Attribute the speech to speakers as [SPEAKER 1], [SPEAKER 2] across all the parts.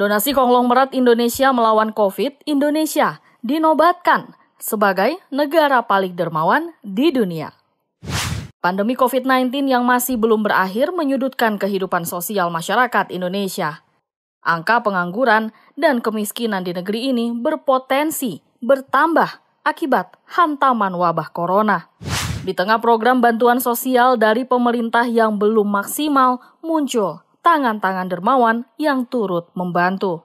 [SPEAKER 1] Donasi konglomerat Indonesia melawan COVID, Indonesia dinobatkan sebagai negara paling dermawan di dunia. Pandemi COVID-19 yang masih belum berakhir menyudutkan kehidupan sosial masyarakat Indonesia. Angka pengangguran dan kemiskinan di negeri ini berpotensi bertambah akibat hantaman wabah corona. Di tengah program bantuan sosial dari pemerintah yang belum maksimal muncul tangan-tangan dermawan yang turut membantu.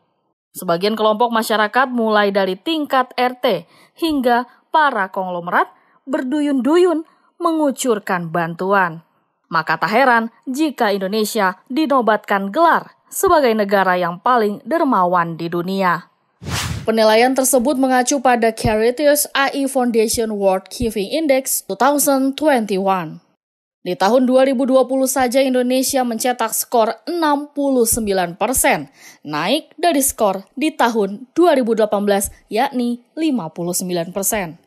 [SPEAKER 1] Sebagian kelompok masyarakat mulai dari tingkat RT hingga para konglomerat berduyun-duyun mengucurkan bantuan. Maka tak heran jika Indonesia dinobatkan gelar sebagai negara yang paling dermawan di dunia. Penilaian tersebut mengacu pada Caritas AI e Foundation World Giving Index 2021. Di tahun 2020 saja Indonesia mencetak skor 69 persen, naik dari skor di tahun 2018 yakni 59 persen.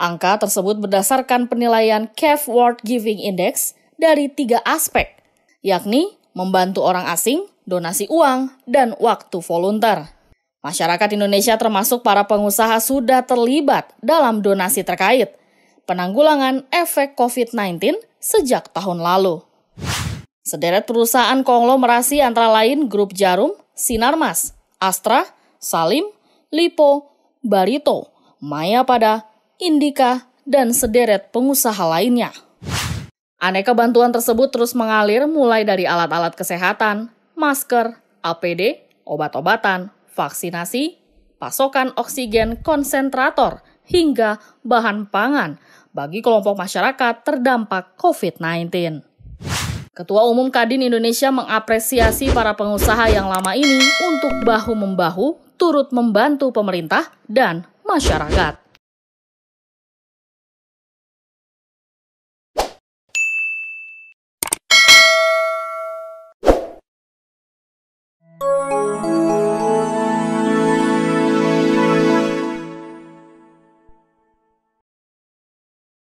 [SPEAKER 1] Angka tersebut berdasarkan penilaian CAF World Giving Index dari tiga aspek, yakni membantu orang asing, donasi uang, dan waktu volunteer. Masyarakat Indonesia termasuk para pengusaha sudah terlibat dalam donasi terkait, penanggulangan efek COVID-19 sejak tahun lalu. Sederet perusahaan konglomerasi antara lain Grup Jarum, Sinarmas, Astra, Salim, Lipo, Barito, Maya Pada, Indika, dan sederet pengusaha lainnya. Aneka bantuan tersebut terus mengalir mulai dari alat-alat kesehatan, masker, APD, obat-obatan, vaksinasi, pasokan oksigen konsentrator, hingga bahan pangan bagi kelompok masyarakat terdampak COVID-19. Ketua Umum Kadin Indonesia mengapresiasi para pengusaha yang lama ini untuk bahu-membahu turut membantu pemerintah dan masyarakat.